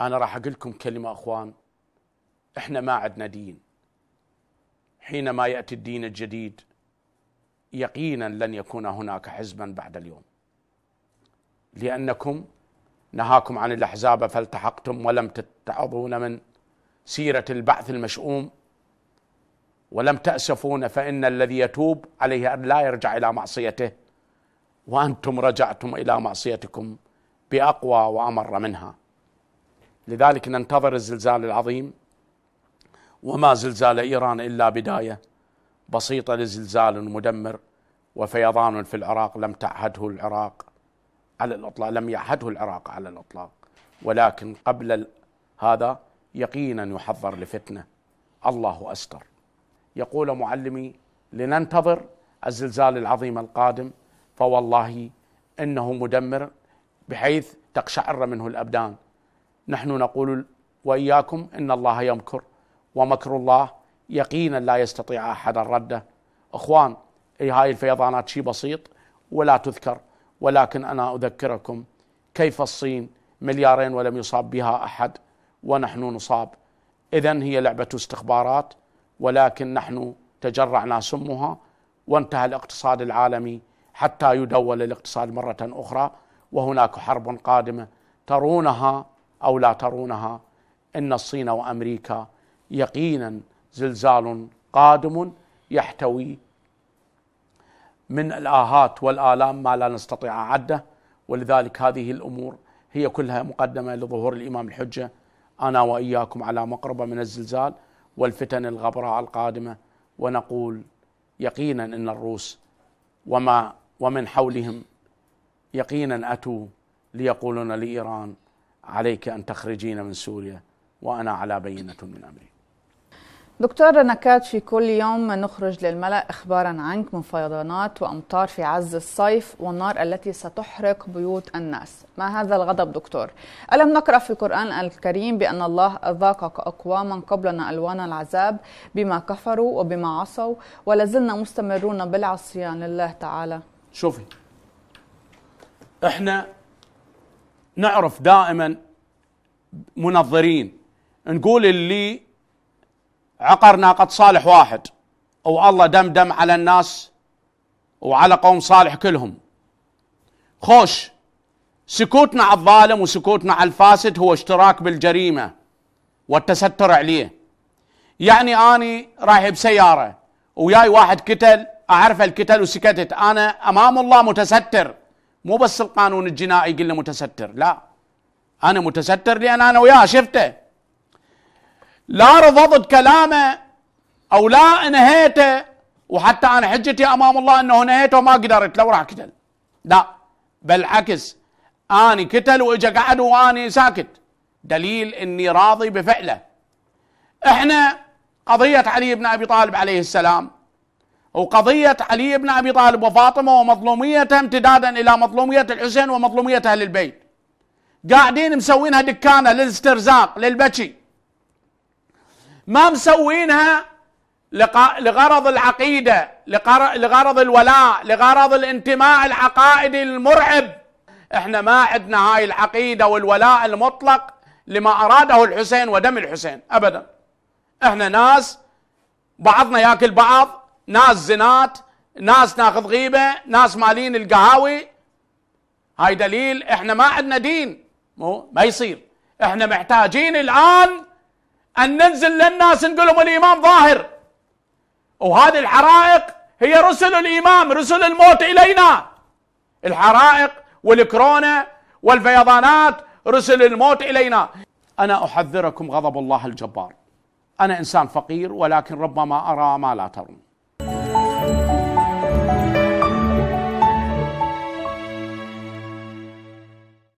أنا راح أقول لكم كلمة أخوان إحنا ما عندنا دين حينما يأتي الدين الجديد يقينا لن يكون هناك حزبا بعد اليوم لأنكم نهاكم عن الأحزاب فالتحقتم ولم تتعظون من سيرة البعث المشؤوم ولم تأسفون فإن الذي يتوب عليه أن لا يرجع إلى معصيته وأنتم رجعتم إلى معصيتكم بأقوى وأمر منها لذلك ننتظر الزلزال العظيم وما زلزال ايران الا بدايه بسيطه لزلزال مدمر وفيضان في العراق لم تعهده العراق على الاطلاق لم يعهده العراق على الاطلاق ولكن قبل هذا يقينا يحضر لفتنه الله استر يقول معلمي لننتظر الزلزال العظيم القادم فوالله انه مدمر بحيث تقشعر منه الابدان نحن نقول واياكم ان الله يمكر ومكر الله يقينا لا يستطيع احد رده اخوان هاي الفيضانات شيء بسيط ولا تذكر ولكن انا اذكركم كيف الصين مليارين ولم يصاب بها احد ونحن نصاب اذا هي لعبه استخبارات ولكن نحن تجرعنا سمها وانتهى الاقتصاد العالمي حتى يدول الاقتصاد مره اخرى وهناك حرب قادمه ترونها او لا ترونها ان الصين وامريكا يقينا زلزال قادم يحتوي من الاهات والالام ما لا نستطيع عده ولذلك هذه الامور هي كلها مقدمه لظهور الامام الحجه انا واياكم على مقربه من الزلزال والفتن الغبراء القادمه ونقول يقينا ان الروس وما ومن حولهم يقينا اتوا ليقولون لايران عليك أن تخرجين من سوريا وأنا على بينة من أمري دكتور نكات في كل يوم نخرج للملأ إخبارا عنك من فيضانات وأمطار في عز الصيف والنار التي ستحرق بيوت الناس ما هذا الغضب دكتور؟ ألم نقرأ في القرآن الكريم بأن الله اذاق أقواما قبلنا ألوان العذاب بما كفروا وبما عصوا ولازلنا مستمرون بالعصيان لله تعالى شوفي احنا نعرف دائما منظرين نقول اللي عقر ناقة صالح واحد او الله دمدم على الناس وعلى قوم صالح كلهم خوش سكوتنا على الظالم وسكوتنا على الفاسد هو اشتراك بالجريمة والتستر عليه يعني أني رايح بسيارة وياي واحد كتل أعرف الكتل وسكتت أنا أمام الله متستر مو بس القانون الجنائي قلنا متستر لا انا متستر لان انا وياه شفته لا رفضت كلامه او لا انهيته وحتى انا حجتي امام الله انه نهيته ما قدرت لو راح قتل لا بالعكس اني قتل واجا قعد واني ساكت دليل اني راضي بفعله احنا قضيه علي بن ابي طالب عليه السلام وقضية علي بن أبي طالب وفاطمة ومظلوميته امتدادا إلى مظلومية الحسين ومظلومية أهل البيت قاعدين مسوينها دكانة للاسترزاق للبكي ما مسوينها لغرض العقيدة لغرض الولاء لغرض الانتماء العقائدي المرعب احنا ما عندنا هاي العقيدة والولاء المطلق لما أراده الحسين ودم الحسين أبدا احنا ناس بعضنا ياكل بعض ناس زنات ناس تاخذ غيبه ناس مالين القهاوي هاي دليل احنا ما عندنا دين مو ما يصير احنا محتاجين الان ان ننزل للناس نقول لهم الامام ظاهر وهذه الحرائق هي رسل الامام رسل الموت الينا الحرائق والكورونا والفيضانات رسل الموت الينا انا احذركم غضب الله الجبار انا انسان فقير ولكن ربما ارى ما لا ترون